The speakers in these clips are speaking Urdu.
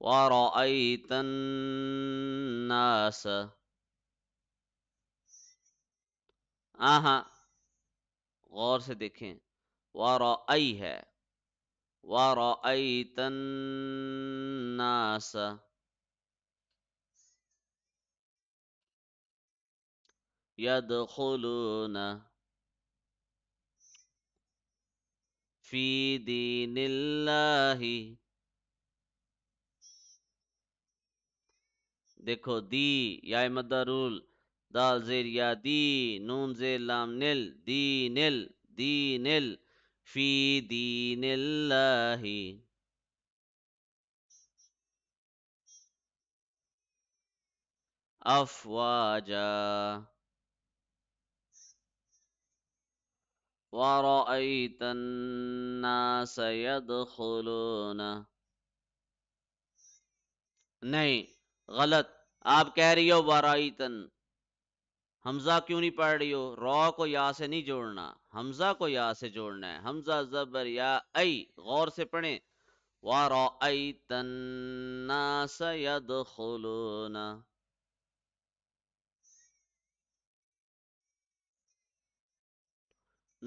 ورأيت الناس آها غور سے دیکھیں ورأي ورأيت الناس يدخلون في دين الله دیکھو دی یا رول دال زیر یا دی نون زیر لام نل دی نل دی نل فی دین اللہ أفواجا ورأيت الناس يدخلون نہیں غلط آپ کہہ رہی ہو ورائیتن حمزہ کیوں نہیں پڑھ رہی ہو رو کو یا سے نہیں جوڑنا حمزہ کو یا سے جوڑنا ہے حمزہ زبر یا ای غور سے پڑھیں و رو تن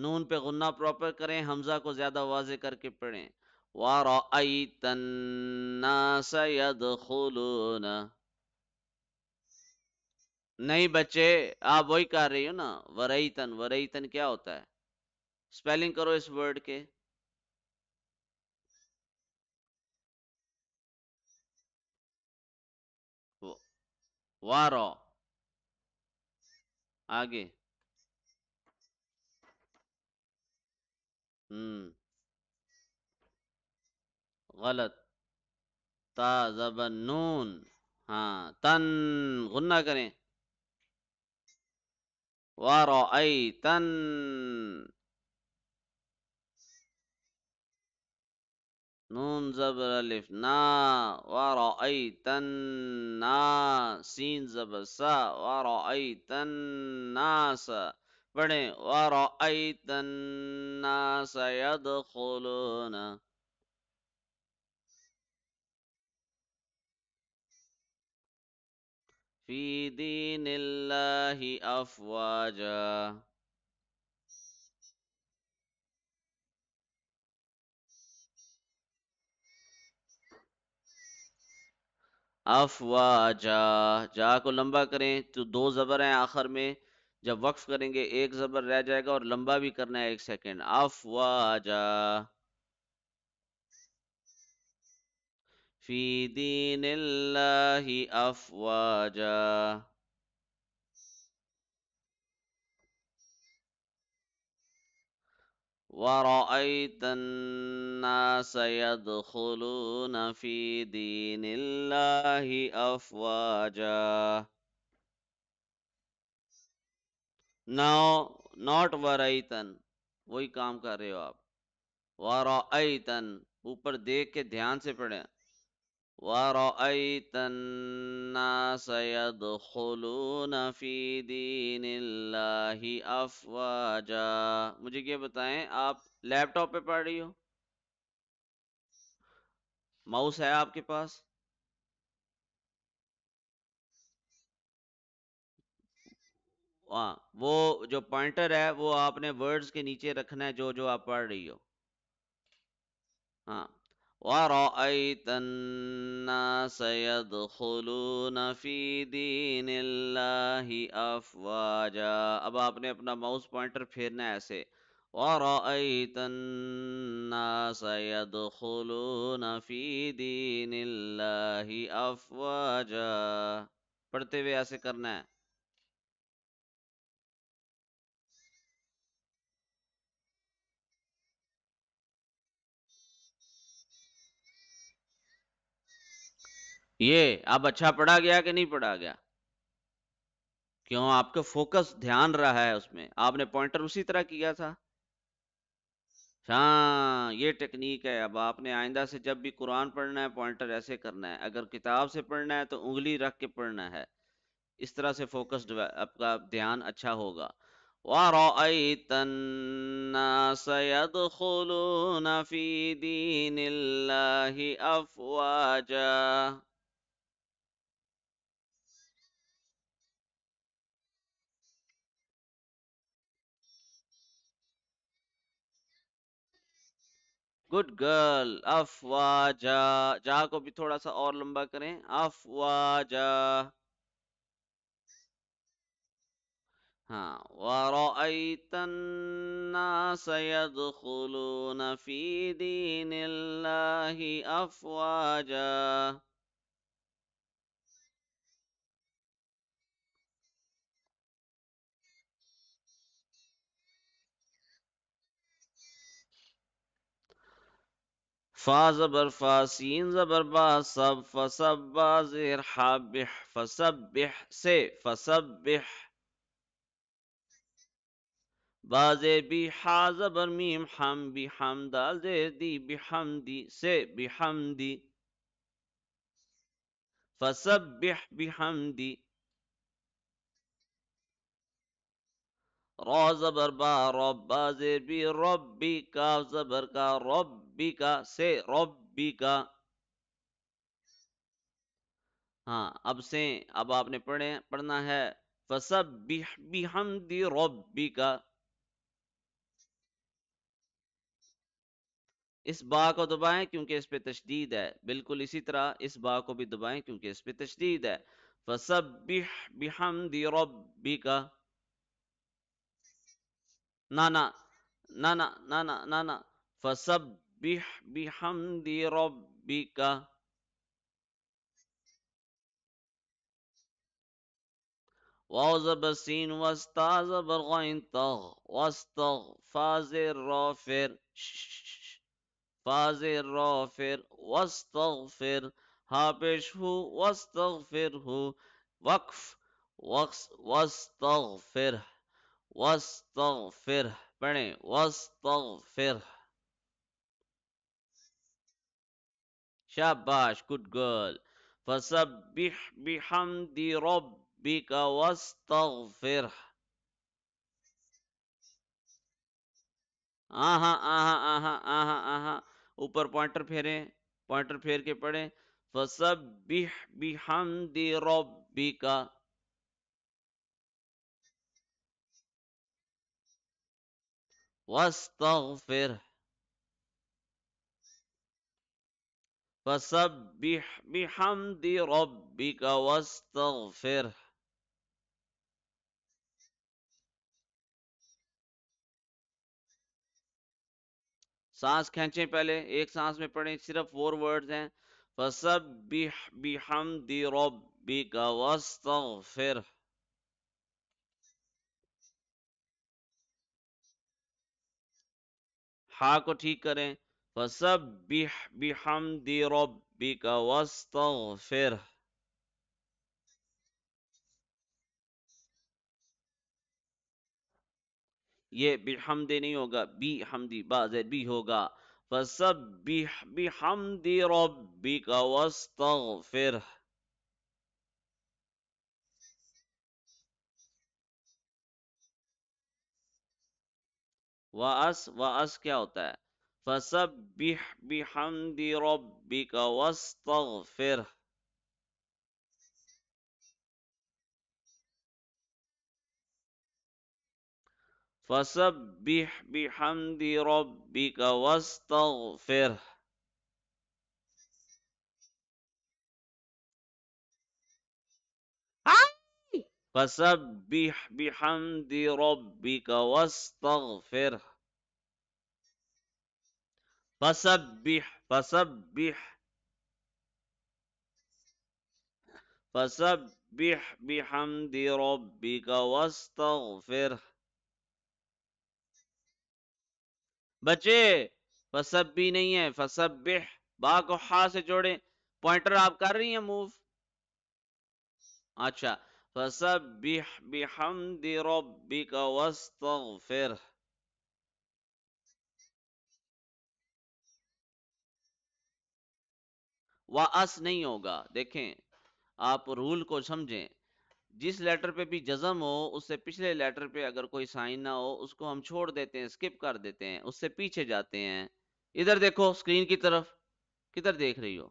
نون پہ غنہ پراپر کریں حمزہ کو زیادہ واضح کر کے پڑھیں وَرَأَيْتَ النَّاسَ يَدْخُلُونَ نہیں بچے آپ وہی کہہ رہی ہو نا ورعیتن ورعیتن کیا ہوتا ہے سپیلنگ کرو اس ورڈ کے وارو آگے ہوں غلط نون ہاں تن غنہ کریں ورأيت نون زبر الف نا ورأيت الناس سين زبر سا ورأيت الناس پڑھیں ورأيت الناس يدخلون فی دین اللہ افواجا افواجا جا کو لمبا کریں تو دو زبر ہیں آخر میں جب وقف کریں گے ایک زبر رہ جائے گا اور لمبا بھی کرنا ہے ایک سیکنڈ افواجا فی دین اللہ افواجا ورأيت الناس يدخلون في دين الله أفواجا Now, not ورأيتن وہی کام کر رہے ہو آپ ورأيتن اوپر دیکھ کے دھیان سے پڑھیں ورأيت الناس يدخلون في دين الله أفواجا مجھے یہ بتائیں آپ لیپ ٹاپ پہ پڑھ رہی ہو ماؤس ہے آپ کے پاس ہاں وہ جو پوائنٹر ہے وہ آپ نے ورڈز کے نیچے رکھنا ہے جو جو آپ پڑھ رہی ہو ہاں ورأيت الناس يدخلون في دين الله أفواجا اب آپ نے اپنا ماؤس پوائنٹر پھیرنا ہے ایسے ورأيت الناس يدخلون في دين الله أفواجا پڑھتے ہوئے ایسے کرنا ہے یہ اب اچھا پڑھا گیا کہ نہیں پڑھا گیا کیوں آپ کا فوکس دھیان رہا ہے اس میں آپ نے پوائنٹر اسی طرح کیا تھا ہاں یہ ٹیکنیک ہے اب آپ نے آئندہ سے جب بھی قرآن پڑھنا ہے پوائنٹر ایسے کرنا ہے اگر کتاب سے پڑھنا ہے تو انگلی رکھ کے پڑھنا ہے اس طرح سے فوکس آپ کا دھیان اچھا ہوگا فِي دِينِ اللَّهِ أَفْوَاجًا गुड गर्ल अफवाजा जा को भी थोड़ा सा और लंबा करें अफवाजा ورأيت الناس يدخلون في دين الله أفواجا فا زبر فا سین زبر با سب فسب با زیر حابح فسبح سي فسبح با زیر بی حا زبر میم حم بی حمدا زیر دی بی حمدی سي بی حمدی فسبح بحمدي رو زبر با با زیر کا زبر کا کا کا سے ہاں اب سے اب آپ نے پڑھے پڑھنا ہے فسب ربی کا اس با کو دبائیں کیونکہ اس پہ تشدید ہے بالکل اسی طرح اس با کو بھی دبائیں کیونکہ اس پہ تشدید ہے ربی کا نانا نانا نانا نانا فسبح بحمد ربك واو السين سين الغين زبر طغ واستغ فازر رافر فازر رافر واستغفر هابش هو واستغفره وقف واستغفره وستغفر پڑھیں وستغفر شاباش گڈ گرل فسبح بحمد ربک واستغفر آہا آہا آہا آہا آہا اوپر پوائنٹر پھیریں پوائنٹر پھیر کے پڑھیں فسبح بحمد ربک واستغفر واستغفر فسبح بحمد ربک سانس کھینچیں پہلے ایک سانس میں پڑھیں صرف فور ورڈز ہیں فسبح بحمد ربک واستغفر کو ٹھیک کریں یہ بِحَمْدِ نہیں ہوگا بِحَمْدِ باز بِحَمْدِ ہوگا رَبِّكَ وَاسْتَغْفِرْ وأس وأس کیا ہوتا ہے فسبح بحمد ربك واستغفر فسبح بحمد ربك واستغفره فسبح بحمد ربك واستغفره فسبح فسبح فسبح بحمد ربك واستغفره बच्चे फसब نہیں ہے है फसब बा को हा से जोड़े पॉइंटर आप कर रही हैं मूव अच्छा فسبح بحمد ربک واس نہیں ہوگا دیکھیں آپ رول کو سمجھیں جس لیٹر پہ بھی جزم ہو اس سے پچھلے لیٹر پہ اگر کوئی سائن نہ ہو اس کو ہم چھوڑ دیتے ہیں اسکپ کر دیتے ہیں اس سے پیچھے جاتے ہیں ادھر دیکھو اسکرین کی طرف کدھر دیکھ رہی ہو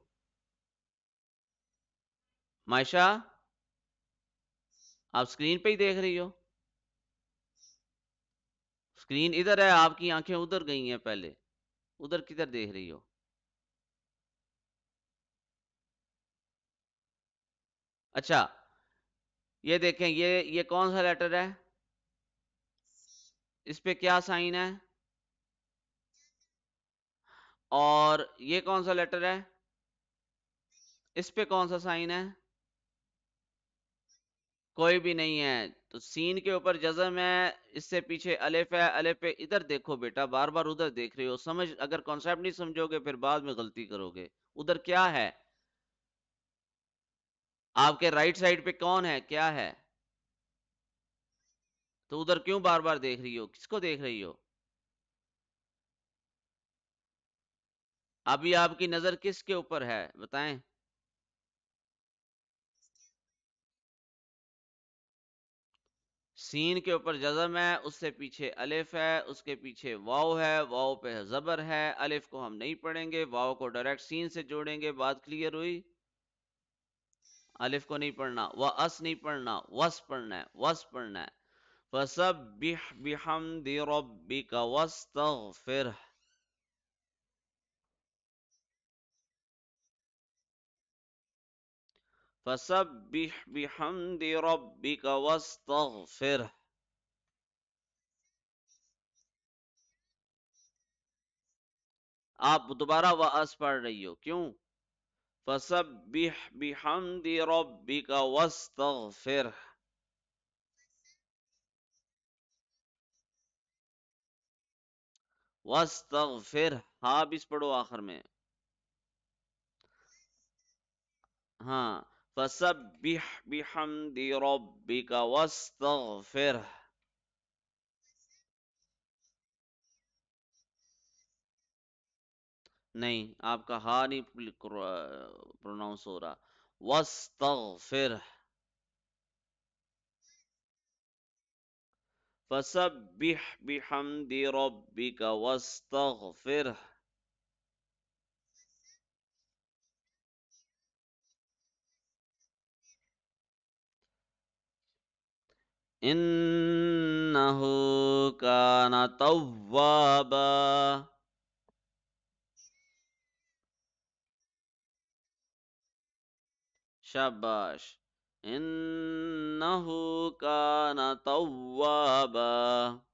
مائشہ آپ اسکرین پہ ہی دیکھ رہی ہو اسکرین ادھر ہے آپ کی آنکھیں ادھر گئی ہیں پہلے ادھر کدھر دیکھ رہی ہو اچھا یہ دیکھیں یہ یہ کون سا لیٹر ہے اس پہ کیا سائن ہے اور یہ کون سا لیٹر ہے اس پہ کون سا سائن ہے کوئی بھی نہیں ہے تو سین کے اوپر جزم ہے اس سے پیچھے الف الف ہے ادھر دیکھو بیٹا بار بار ادھر دیکھ رہے ہو سمجھ اگر کانسیپٹ نہیں سمجھو گے پھر بعد میں غلطی کرو گے ادھر کیا ہے آپ کے رائٹ سائڈ پہ کون ہے کیا ہے تو ادھر کیوں بار بار دیکھ رہی ہو کس کو دیکھ رہی ہو ابھی آپ کی نظر کس کے اوپر ہے بتائیں سین کے اوپر جزم ہے اس سے پیچھے الف ہے اس کے پیچھے واؤ ہے واؤ پہ زبر ہے الف کو ہم نہیں پڑھیں گے واؤ کو ڈائریکٹ سین سے جوڑیں گے بات کلیئر ہوئی الف کو نہیں پڑھنا و اس نہیں پڑھنا وس پڑھنا ہے وس پڑھنا ہے فسبح بحمد ربک آپ دوبارہ واس پڑھ رہی ہو کیوں فسبح بحمد ربک واستغفر ہاں بس پڑھو آخر میں ہاں فسبح بحمد ربك واستغفره نہیں آپ کا ہاں نہیں ہو رہا وستغفر فسبح بحمد ربك واستغفره إنه كان توابا شباش إنه كان توابا